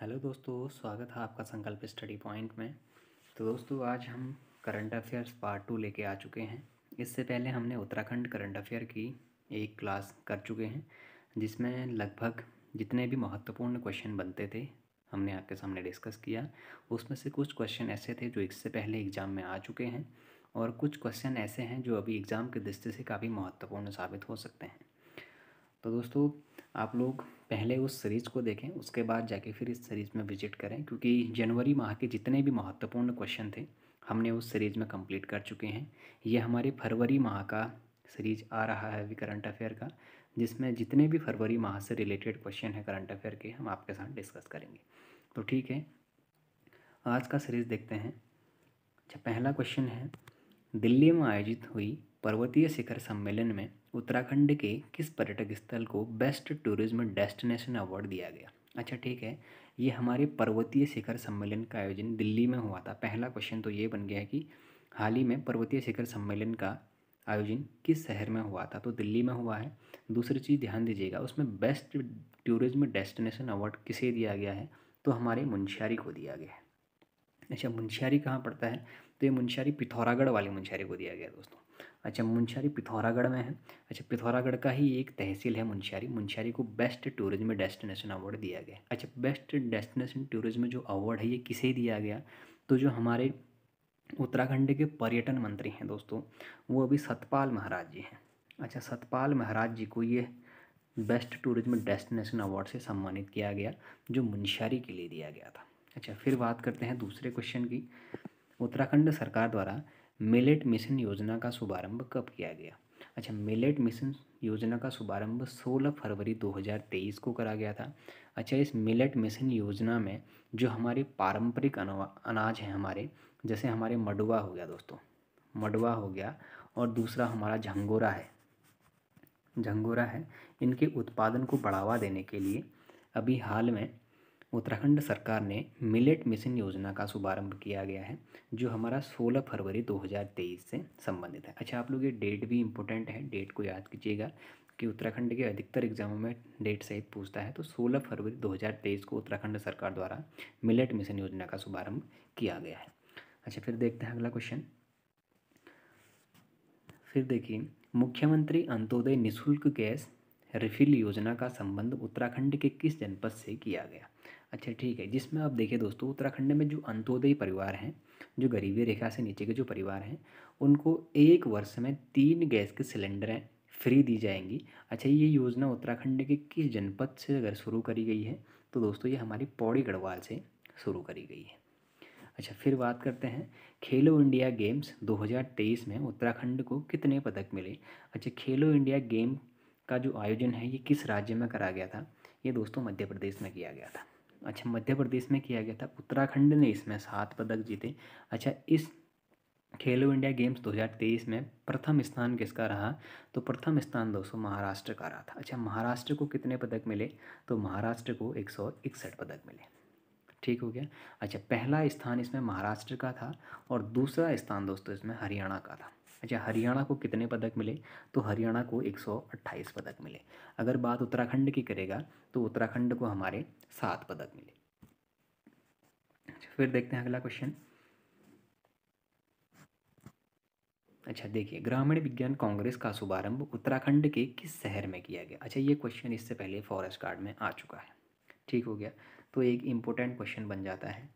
hello दोस्तों स्वागत है आपका संकल्प स्टडी पॉइंट में तो दोस्तों आज हम करंट अफेयर्स पार्ट टू लेके आ चुके हैं इससे पहले हमने उत्तराखंड करंट अफेयर की एक क्लास कर चुके हैं जिसमें लगभग जितने भी महत्वपूर्ण क्वेश्चन बनते थे हमने आपके सामने डिस्कस किया उसमें से कुछ क्वेश्चन ऐसे थे जो इससे पहले एग्ज़ाम में आ चुके हैं और कुछ क्वेश्चन ऐसे हैं जो अभी एग्ज़ाम की दृष्टि से काफ़ी महत्वपूर्ण साबित हो सकते हैं तो दोस्तों आप लोग पहले उस सीरीज़ को देखें उसके बाद जाके फिर इस सीरीज़ में विजिट करें क्योंकि जनवरी माह के जितने भी महत्वपूर्ण क्वेश्चन थे हमने उस सीरीज़ में कंप्लीट कर चुके हैं ये हमारे फरवरी माह का सीरीज आ रहा है अभी करंट अफेयर का जिसमें जितने भी फरवरी माह से रिलेटेड क्वेश्चन है करंट अफेयर के हम आपके साथ डिस्कस करेंगे तो ठीक है आज का सीरीज़ देखते हैं अच्छा पहला क्वेश्चन है दिल्ली में आयोजित हुई पर्वतीय शिखर सम्मेलन में उत्तराखंड के किस पर्यटक स्थल को बेस्ट टूरिज्म डेस्टिनेशन अवार्ड दिया गया अच्छा ठीक है ये हमारे पर्वतीय शिखर सम्मेलन का आयोजन दिल्ली में हुआ था पहला क्वेश्चन तो ये बन गया है कि हाल ही में पर्वतीय शिखर सम्मेलन का आयोजन किस शहर में हुआ था तो दिल्ली में हुआ है दूसरी चीज़ ध्यान दीजिएगा उसमें बेस्ट टूरिज्म डेस्टिनेशन अवार्ड किसे दिया गया है तो हमारे मुंशियारी को दिया गया है अच्छा मुंशियारी कहाँ पड़ता है तो ये मुंशियारी पिथौरागढ़ वाले मुंशियारी को दिया गया दोस्तों अच्छा मुंशारी पिथौरागढ़ में है अच्छा पिथौरागढ़ का ही एक तहसील है मुंशारी मुंशारी को बेस्ट टूरिज्म डेस्टिनेशन अवार्ड दिया गया अच्छा बेस्ट डेस्टिनेशन टूरिज्म जो अवार्ड है ये किसे दिया गया तो जो हमारे उत्तराखंड के पर्यटन मंत्री हैं दोस्तों वो अभी सतपाल महाराज जी हैं अच्छा सतपाल महाराज जी को ये बेस्ट टूरिज्म डेस्टिनेशन अवार्ड से सम्मानित किया गया जो मुंशियारी के लिए दिया गया था अच्छा फिर बात करते हैं दूसरे क्वेश्चन की उत्तराखंड सरकार द्वारा मिलेट मिशन योजना का शुभारंभ कब किया गया अच्छा मिलेट मिशन योजना का शुभारंभ 16 फरवरी 2023 को करा गया था अच्छा इस मिलेट मिशन योजना में जो हमारे पारंपरिक अनाज हैं हमारे जैसे हमारे मडुआ हो गया दोस्तों मडुआ हो गया और दूसरा हमारा झंगोरा है झंगोरा है इनके उत्पादन को बढ़ावा देने के लिए अभी हाल में उत्तराखंड सरकार ने मिलेट मिशन योजना का शुभारंभ किया गया है जो हमारा 16 फरवरी 2023 से संबंधित है अच्छा आप लोग ये डेट भी इम्पोर्टेंट है डेट को याद कीजिएगा कि उत्तराखंड के अधिकतर एग्जामों में डेट सहित पूछता है तो 16 फरवरी 2023 को उत्तराखंड सरकार द्वारा मिलेट मिशन योजना का शुभारंभ किया गया है अच्छा फिर देखते हैं अगला क्वेश्चन फिर देखिए मुख्यमंत्री अंत्योदय निःशुल्क गैस रिफिल योजना का संबंध उत्तराखंड के किस जनपद से किया गया अच्छा ठीक है जिसमें आप देखिए दोस्तों उत्तराखंड में जो अंत्योदय परिवार हैं जो गरीबी रेखा से नीचे के जो परिवार हैं उनको एक वर्ष में तीन गैस के सिलेंडरें फ्री दी जाएंगी अच्छा ये योजना उत्तराखंड के किस जनपद से अगर शुरू करी गई है तो दोस्तों ये हमारी पौड़ी गढ़वाल से शुरू करी गई है अच्छा फिर बात करते हैं खेलो इंडिया गेम्स 2023 में उत्तराखंड को कितने पदक मिले अच्छा खेलो इंडिया गेम का जो आयोजन है ये किस राज्य में करा गया था ये दोस्तों मध्य प्रदेश में किया गया था अच्छा मध्य प्रदेश में किया गया था उत्तराखंड ने इसमें सात पदक जीते अच्छा इस खेलो इंडिया गेम्स 2023 में प्रथम स्थान किसका रहा तो प्रथम स्थान दोस्तों महाराष्ट्र का रहा था अच्छा महाराष्ट्र को कितने पदक मिले तो महाराष्ट्र को एक पदक मिले ठीक हो गया अच्छा पहला स्थान इसमें महाराष्ट्र का था और दूसरा स्थान दोस्तों इसमें हरियाणा का था अच्छा हरियाणा को कितने पदक मिले तो हरियाणा को 128 पदक मिले अगर बात उत्तराखंड की करेगा तो उत्तराखंड को हमारे सात पदक मिले अच्छा, फिर देखते हैं अगला क्वेश्चन अच्छा देखिए ग्रामीण विज्ञान कांग्रेस का शुभारंभ उत्तराखंड के किस शहर में किया गया अच्छा ये क्वेश्चन इससे पहले फॉरेस्ट गार्ड में आ चुका है ठीक हो गया तो एक इम्पोर्टेंट क्वेश्चन बन जाता है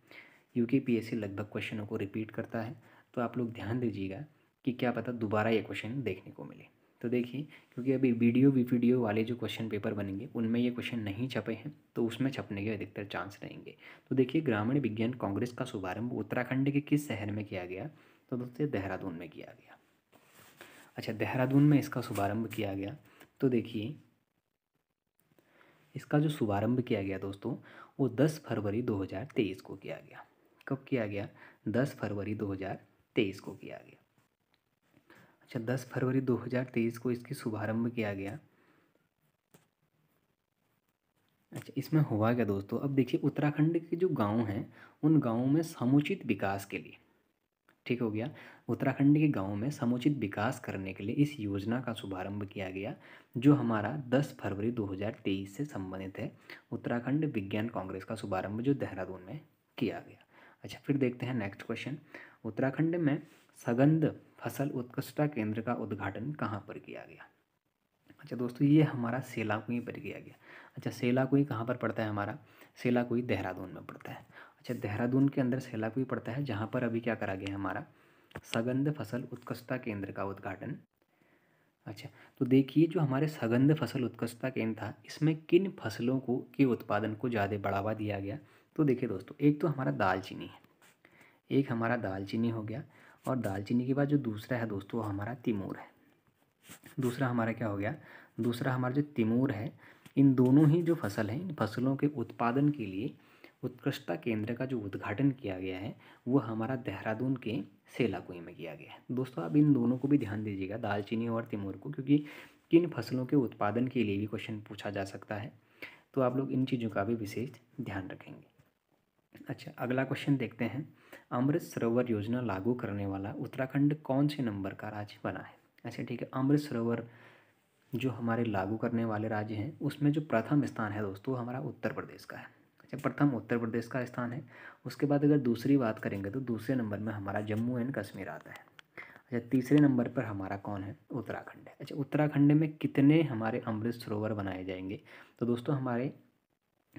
यूके पी एस सी लगभग क्वेश्चनों को रिपीट करता है तो आप लोग ध्यान दीजिएगा कि क्या पता दोबारा ये क्वेश्चन देखने को मिले तो देखिए क्योंकि अभी वीडियो वी वीडियो वाले जो क्वेश्चन पेपर बनेंगे उनमें ये क्वेश्चन नहीं छपे हैं तो उसमें छपने के अधिकतर चांस रहेंगे तो देखिए ग्रामीण विज्ञान कांग्रेस का शुभारंभ उत्तराखंड के किस शहर में किया गया तो दोस्तों देहरादून में किया गया अच्छा देहरादून में इसका शुभारम्भ किया गया तो देखिए इसका जो शुभारम्भ किया गया दोस्तों वो दस फरवरी दो को किया गया कब किया गया दस फरवरी दो को किया गया अच्छा दस फरवरी 2023 को इसकी शुभारंभ किया गया अच्छा इसमें हुआ क्या दोस्तों अब देखिए उत्तराखंड के जो गांव हैं उन गांवों में समुचित विकास के लिए ठीक हो गया उत्तराखंड के गांवों में समुचित विकास करने के लिए इस योजना का शुभारंभ किया गया जो हमारा 10 फरवरी 2023 से संबंधित है उत्तराखंड विज्ञान कांग्रेस का शुभारंभ जो देहरादून में किया गया अच्छा फिर देखते हैं नेक्स्ट क्वेश्चन उत्तराखंड में सगंध फसल उत्कृष्टता केंद्र का उद्घाटन कहाँ पर किया गया अच्छा दोस्तों ये हमारा सेला कुई पर किया गया अच्छा सेला कुई कहाँ पर पड़ता है हमारा सेला कुई देहरादून में पड़ता है अच्छा देहरादून के अंदर सेला कुई पड़ता है जहाँ पर अभी क्या करा गया हमारा सगंध फसल उत्कृष्टता केंद्र का उद्घाटन अच्छा तो देखिए जो हमारे सगंध फसल उत्कृष्टता केंद्र था इसमें किन फसलों को के उत्पादन को ज़्यादा बढ़ावा दिया गया तो देखिए दोस्तों एक तो हमारा दालचीनी है एक हमारा दालचीनी हो गया और दालचीनी के बाद जो दूसरा है दोस्तों वो हमारा तिमूर है दूसरा हमारा क्या हो गया दूसरा हमारा जो तिमूर है इन दोनों ही जो फसल हैं इन फसलों के उत्पादन के लिए उत्कृष्टता केंद्र का जो उद्घाटन किया गया है वो हमारा देहरादून के सेलाकुई में किया गया है दोस्तों आप इन दोनों को भी ध्यान दीजिएगा दालचीनी और तिमूर को क्योंकि किन फसलों के उत्पादन के लिए भी क्वेश्चन पूछा जा सकता है तो आप लोग इन चीज़ों का भी विशेष ध्यान रखेंगे अच्छा अगला क्वेश्चन देखते हैं अमृत सरोवर योजना लागू करने वाला उत्तराखंड कौन से नंबर का राज्य बना है अच्छा ठीक है अमृत सरोवर जो हमारे लागू करने वाले राज्य हैं उसमें जो प्रथम स्थान है दोस्तों हमारा उत्तर प्रदेश का है अच्छा प्रथम उत्तर प्रदेश का स्थान है उसके बाद अगर दूसरी बात करेंगे तो दूसरे नंबर में हमारा जम्मू एंड कश्मीर आता है अच्छा तीसरे नंबर पर हमारा कौन है उत्तराखंड है अच्छा उत्तराखंड में कितने हमारे अमृत सरोवर बनाए जाएंगे तो दोस्तों हमारे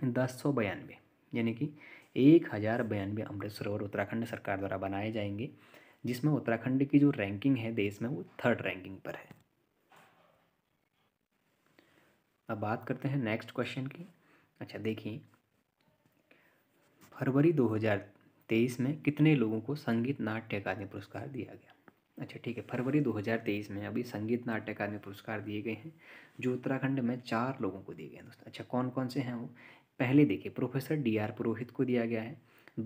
दस सौ बयानवे यानी कि एक हज़ार बयानवे अमृत सरोवर उत्तराखंड सरकार द्वारा बनाए जाएंगे जिसमें उत्तराखंड की जो रैंकिंग है देश में वो थर्ड रैंकिंग पर है अब बात करते हैं नेक्स्ट क्वेश्चन की अच्छा देखिए फरवरी 2023 में कितने लोगों को संगीत नाट्य अकादमी पुरस्कार दिया गया अच्छा ठीक है फरवरी 2023 में अभी संगीत नाट्य अकादमी पुरस्कार दिए गए हैं जो उत्तराखंड में चार लोगों को दिए गए हैं दोस्तों अच्छा कौन कौन से हैं वो पहले देखिए प्रोफेसर डी आर पुरोहित को दिया गया है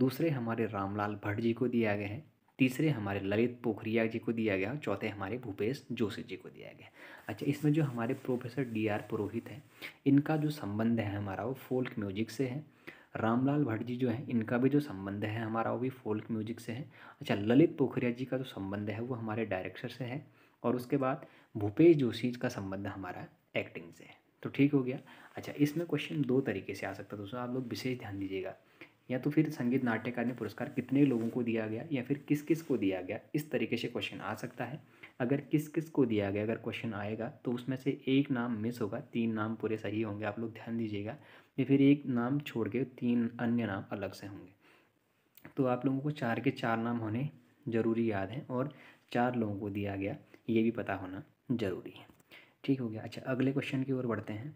दूसरे हमारे रामलाल भट्ट जी को दिया गया है तीसरे हमारे ललित पोखरिया जी को दिया गया चौथे हमारे भूपेश जोशी जी को दिया गया अच्छा इसमें जो हमारे प्रोफेसर डी आर पुरोहित हैं इनका जो संबंध है हमारा वो फोल्क म्यूजिक से है रामलाल भट्ट जी जो है इनका भी जो संबंध है हमारा वो भी फोल्क म्यूजिक से है अच्छा ललित पोखरिया जी का जो संबंध है वो हमारे डायरेक्टर से है और उसके बाद भूपेश जोशी का संबंध हमारा एक्टिंग से है तो ठीक हो गया अच्छा इसमें क्वेश्चन दो तरीके से आ सकता है दोस्तों आप लोग विशेष ध्यान दीजिएगा या तो फिर संगीत नाट्य ने पुरस्कार कितने लोगों को दिया गया या फिर किस किस को दिया गया इस तरीके से क्वेश्चन आ सकता है अगर किस किस को दिया गया अगर क्वेश्चन आएगा तो उसमें से एक नाम मिस होगा तीन नाम पूरे सही होंगे आप लोग ध्यान दीजिएगा या फिर एक नाम छोड़ के तीन अन्य नाम अलग से होंगे तो आप लोगों को चार के चार नाम होने ज़रूरी याद हैं और चार लोगों को दिया गया ये भी पता होना ज़रूरी है ठीक हो गया अच्छा अगले क्वेश्चन की ओर बढ़ते हैं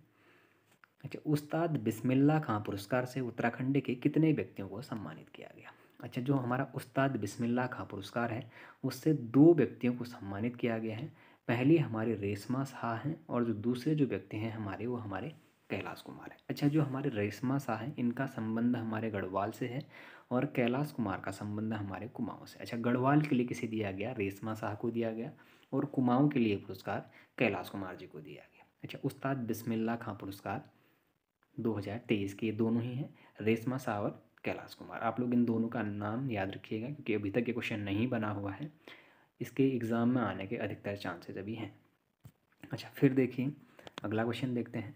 अच्छा उस्ताद बिस्मिल्ला खां पुरस्कार से उत्तराखंड के कितने व्यक्तियों को सम्मानित किया गया अच्छा जो हमारा उस्ताद बिस्मिल्ला खां पुरस्कार है उससे दो व्यक्तियों को सम्मानित किया गया है पहली हमारे रेशमा शाह हैं और जो दूसरे जो व्यक्ति हैं हमारे वो हमारे कैलाश कुमार है अच्छा जो हमारे रेशमा शाह हैं इनका संबंध हमारे गढ़वाल से है और कैलाश कुमार का संबंध हमारे कुमाऊँ से अच्छा गढ़वाल के लिए किसे दिया गया रेशमा शाह को दिया गया और कुमाऊँ के लिए पुरस्कार कैलाश कुमार जी को दिया गया अच्छा उस्ताद बिस्मिल्ला खां पुरस्कार 2023 के ये दोनों ही हैं रेशमा शाह और कैलाश कुमार आप लोग इन दोनों का नाम याद रखिएगा क्योंकि अभी तक ये क्वेश्चन नहीं बना हुआ है इसके एग्ज़ाम में आने के अधिकतर चांसेस अभी हैं अच्छा फिर देखिए अगला क्वेश्चन देखते हैं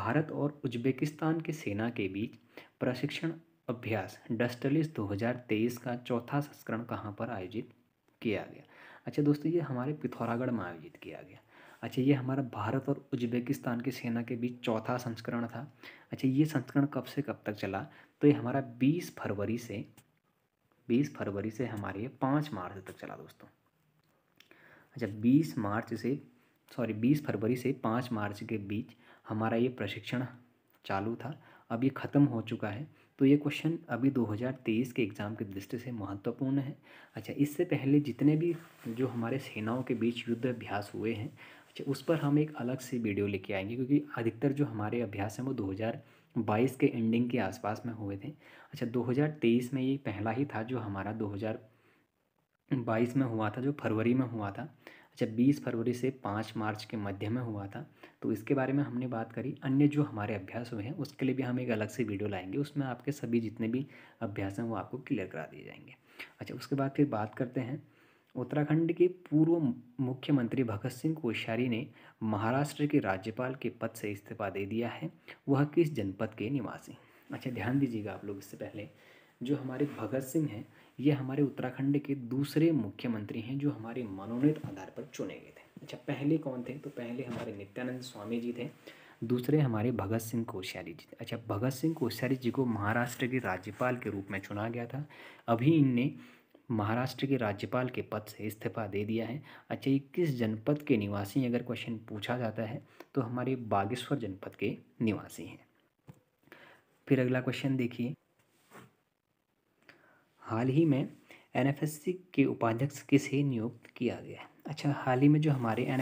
भारत और उज्बेकिस्तान के सेना के बीच प्रशिक्षण अभ्यास डस्टलिस 2023 का चौथा संस्करण कहाँ पर आयोजित किया गया अच्छा दोस्तों ये हमारे पिथौरागढ़ में आयोजित किया गया अच्छा ये हमारा भारत और उज्बेकिस्तान की सेना के बीच चौथा संस्करण था अच्छा ये संस्करण कब से कब तक चला तो ये हमारा 20 फरवरी से 20 फरवरी से हमारे ये पाँच मार्च तक चला दोस्तों अच्छा 20 मार्च से सॉरी 20 फरवरी से पाँच मार्च के बीच हमारा ये प्रशिक्षण चालू था अब ये ख़त्म हो चुका है तो ये क्वेश्चन अभी 2023 के एग्ज़ाम की दृष्टि से महत्वपूर्ण है अच्छा इससे पहले जितने भी जो हमारे सेनाओं के बीच युद्ध अभ्यास हुए हैं अच्छा उस पर हम एक अलग से वीडियो लेके आएंगे क्योंकि अधिकतर जो हमारे अभ्यास हैं वो 2022 के एंडिंग के आसपास में हुए थे अच्छा 2023 में ये पहला ही था जो हमारा दो में हुआ था जो फरवरी में हुआ था अच्छा 20 फरवरी से 5 मार्च के मध्य में हुआ था तो इसके बारे में हमने बात करी अन्य जो हमारे अभ्यास हुए हैं उसके लिए भी हम एक अलग से वीडियो लाएंगे उसमें आपके सभी जितने भी अभ्यास हैं वो आपको क्लियर करा दिए जाएंगे अच्छा उसके बाद फिर बात करते हैं उत्तराखंड के पूर्व मुख्यमंत्री भगत सिंह कोश्यारी ने महाराष्ट्र के राज्यपाल के पद से इस्तीफा दे दिया है वह किस जनपद के निवासी अच्छा ध्यान दीजिएगा आप लोग इससे पहले जो हमारे भगत सिंह हैं ये हमारे उत्तराखंड के दूसरे मुख्यमंत्री हैं जो हमारे मनोनीत आधार पर चुने गए थे अच्छा पहले कौन थे तो पहले हमारे नित्यानंद स्वामी जी थे दूसरे हमारे भगत सिंह कोश्यारी जी थे अच्छा भगत सिंह कोश्यारी जी को महाराष्ट्र के राज्यपाल के रूप में चुना गया था अभी इनने महाराष्ट्र के राज्यपाल के पद से इस्तीफा दे दिया है अच्छा ये किस जनपद के निवासी अगर क्वेश्चन पूछा जाता है तो हमारे बागेश्वर जनपद के निवासी हैं फिर अगला क्वेश्चन देखिए हाल ही में एन के उपाध्यक्ष किसे नियुक्त किया गया है अच्छा हाल ही में जो हमारे एन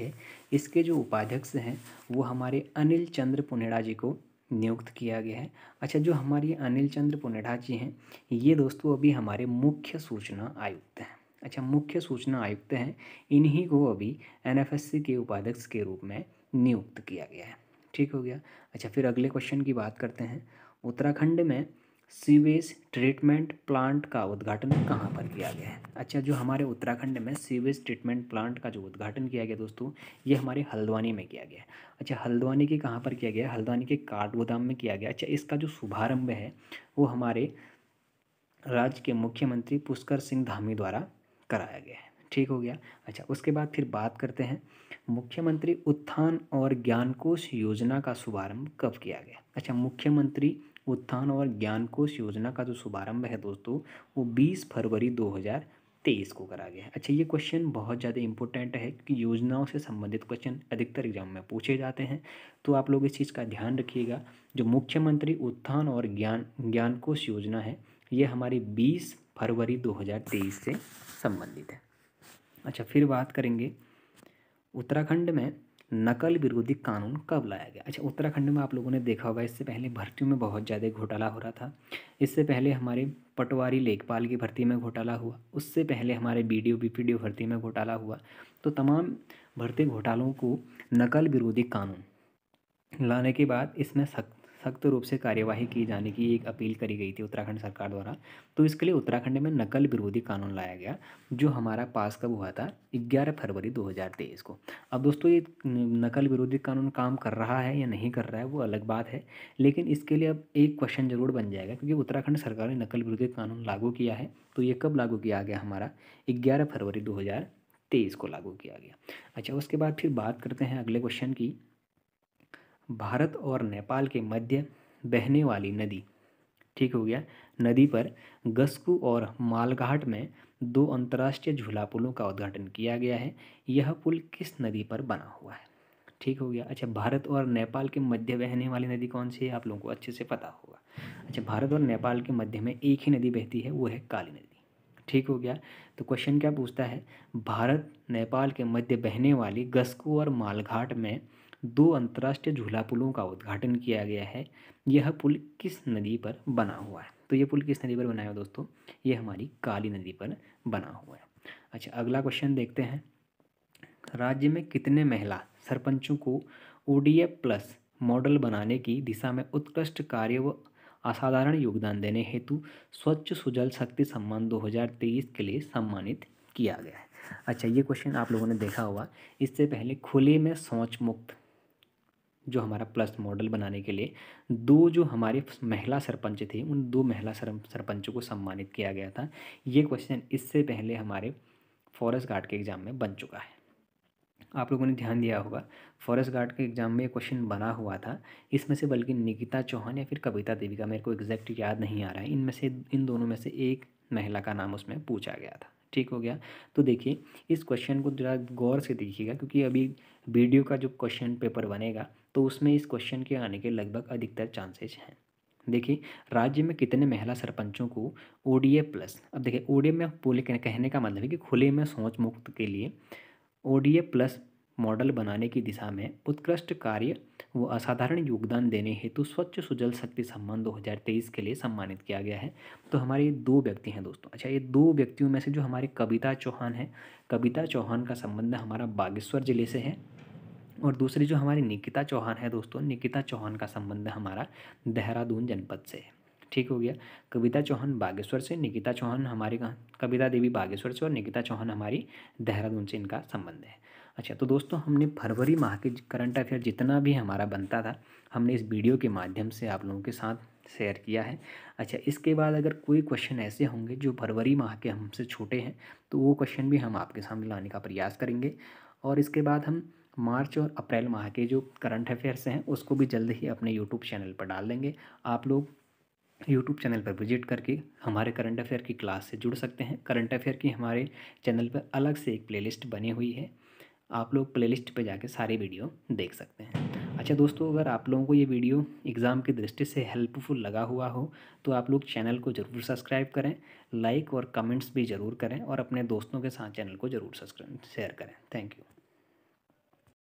है इसके जो उपाध्यक्ष हैं वो हमारे अनिल चंद्र पुनेड़ा जी को नियुक्त किया गया है अच्छा जो हमारे अनिल चंद्र पुनेडा जी हैं ये दोस्तों अभी हमारे मुख्य सूचना आयुक्त हैं अच्छा मुख्य सूचना आयुक्त हैं इन्हीं को अभी एन के उपाध्यक्ष के रूप में नियुक्त किया गया है ठीक हो गया अच्छा फिर अगले क्वेश्चन की बात करते हैं उत्तराखंड में सीवेज ट्रीटमेंट प्लांट का उद्घाटन कहाँ पर किया गया है अच्छा जो हमारे उत्तराखंड में सीवेज ट्रीटमेंट प्लांट का जो उद्घाटन किया गया दोस्तों ये हमारे हल्द्वानी में किया गया अच्छा हल्द्वानी के कहाँ पर किया गया हल्द्वानी के काठगोदाम में किया गया अच्छा इसका जो शुभारंभ है वो हमारे राज्य के मुख्यमंत्री पुष्कर सिंह धामी द्वारा कराया गया है ठीक हो गया अच्छा उसके बाद फिर बात करते हैं मुख्यमंत्री उत्थान और ज्ञानकोश योजना का शुभारंभ कब किया गया अच्छा मुख्यमंत्री उत्थान और ज्ञान कोश योजना का जो शुभारंभ है दोस्तों वो बीस फरवरी दो हज़ार तेईस को करा गया है अच्छा ये क्वेश्चन बहुत ज़्यादा इंपॉर्टेंट है क्योंकि योजनाओं से संबंधित क्वेश्चन अधिकतर एग्जाम में पूछे जाते हैं तो आप लोग इस चीज़ का ध्यान रखिएगा जो मुख्यमंत्री उत्थान और ज्ञान ज्ञान कोश योजना है ये हमारी बीस फरवरी दो हज़ार तेईस से संबंधित है अच्छा फिर बात करेंगे उत्तराखंड में नकल विरोधी कानून कब लाया गया अच्छा उत्तराखंड में आप लोगों ने देखा होगा इससे पहले भर्तियों में बहुत ज़्यादा घोटाला हो रहा था इससे पहले हमारे पटवारी लेखपाल की भर्ती में घोटाला हुआ उससे पहले हमारे बी डी ओ बी भर्ती में घोटाला हुआ तो तमाम भर्ती घोटालों को नकल विरोधी कानून लाने के बाद इसमें सख्त सख्त रूप से कार्यवाही की जाने की एक अपील करी गई थी उत्तराखंड सरकार द्वारा तो इसके लिए उत्तराखंड में नकल विरोधी कानून लाया गया जो हमारा पास कब हुआ था ग्यारह फरवरी 2023 को अब दोस्तों ये नकल विरोधी कानून काम कर रहा है या नहीं कर रहा है वो अलग बात है लेकिन इसके लिए अब एक क्वेश्चन ज़रूर बन जाएगा क्योंकि उत्तराखंड सरकार ने नकल विरोधी कानून लागू किया है तो ये कब लागू किया गया हमारा ग्यारह फरवरी दो तेईस को लागू किया गया अच्छा उसके बाद फिर बात करते हैं अगले क्वेश्चन की भारत और नेपाल के मध्य बहने वाली नदी ठीक हो गया नदी पर गस्कू और मालघाट में दो अंतर्राष्ट्रीय झूला पुलों का उद्घाटन किया गया है यह पुल किस नदी पर बना हुआ है ठीक हो गया अच्छा भारत और नेपाल के मध्य बहने वाली नदी कौन सी है आप लोगों को अच्छे से पता होगा अच्छा भारत और नेपाल के मध्य में एक ही नदी बहती है वो है काली नदी ठीक हो गया तो क्वेश्चन क्या पूछता है भारत नेपाल के मध्य बहने वाली गस्कू और मालघाट में दो अंतर्राष्ट्रीय झूला पुलों का उद्घाटन किया गया है यह पुल किस नदी पर बना हुआ है तो यह पुल किस नदी पर बना हुआ दोस्तों ये हमारी काली नदी पर बना हुआ है अच्छा अगला क्वेश्चन देखते हैं राज्य में कितने महिला सरपंचों को ओ प्लस मॉडल बनाने की दिशा में उत्कृष्ट कार्य व असाधारण योगदान देने हेतु स्वच्छ सुजल शक्ति सम्मान 2023 के लिए सम्मानित किया गया है अच्छा ये क्वेश्चन आप लोगों ने देखा होगा इससे पहले खुले में शौच मुक्त जो हमारा प्लस मॉडल बनाने के लिए दो जो हमारे महिला सरपंच थे उन दो महिला सरपंचों को सम्मानित किया गया था ये क्वेश्चन इससे पहले हमारे फॉरेस्ट गार्ड के एग्ज़ाम में बन चुका है आप लोगों ने ध्यान दिया होगा फॉरेस्ट गार्ड के एग्ज़ाम में क्वेश्चन बना हुआ था इसमें से बल्कि निकिता चौहान या फिर कविता देवी का मेरे को एग्जैक्ट याद नहीं आ रहा है इनमें से इन दोनों में से एक महिला का नाम उसमें पूछा गया था ठीक हो गया तो देखिए इस क्वेश्चन को ज़रा गौर से देखिएगा क्योंकि अभी वीडियो का जो क्वेश्चन पेपर बनेगा तो उसमें इस क्वेश्चन के आने के लगभग अधिकतर चांसेज हैं देखिए राज्य में कितने महिला सरपंचों को ओ प्लस अब देखिए ओ में बोले कहने का मतलब है कि खुले में सोच मुक्त के लिए ओ प्लस मॉडल बनाने की दिशा में उत्कृष्ट कार्य व असाधारण योगदान देने हेतु स्वच्छ सुजल शक्ति सम्मान 2023 के लिए सम्मानित किया गया है तो हमारे ये दो व्यक्ति हैं दोस्तों अच्छा ये दो व्यक्तियों में से जो हमारे कविता चौहान हैं कविता चौहान का संबंध हमारा बागेश्वर जिले से है और दूसरी जो हमारी निकिता चौहान है दोस्तों निकिता चौहान का संबंध हमारा देहरादून जनपद से है ठीक हो गया कविता चौहान बागेश्वर से निकिता चौहान हमारे कहाँ कविता देवी बागेश्वर से और निकिता चौहान हमारी देहरादून से इनका संबंध है अच्छा तो दोस्तों हमने फरवरी माह के करंट अफेयर जितना भी हमारा बनता था हमने इस वीडियो के माध्यम से आप लोगों के साथ शेयर किया है अच्छा इसके बाद अगर कोई क्वेश्चन ऐसे होंगे जो फरवरी माह के हमसे छोटे हैं तो वो क्वेश्चन भी हम आपके सामने लाने का प्रयास करेंगे और इसके बाद हम मार्च और अप्रैल माह के जो करंट अफेयर्स हैं उसको भी जल्द ही अपने यूट्यूब चैनल पर डाल देंगे आप लोग यूट्यूब चैनल पर विजिट करके हमारे करंट अफेयर की क्लास से जुड़ सकते हैं करंट अफेयर की हमारे चैनल पर अलग से एक प्लेलिस्ट बनी हुई है आप लोग प्लेलिस्ट पर जाके सारे वीडियो देख सकते हैं अच्छा दोस्तों अगर आप लोगों को ये वीडियो एग्ज़ाम की दृष्टि से हेल्पफुल लगा हुआ हो तो आप लोग चैनल को ज़रूर सब्सक्राइब करें लाइक और कमेंट्स भी ज़रूर करें और अपने दोस्तों के साथ चैनल को ज़रूर सब्सक्राइब शेयर करें थैंक यू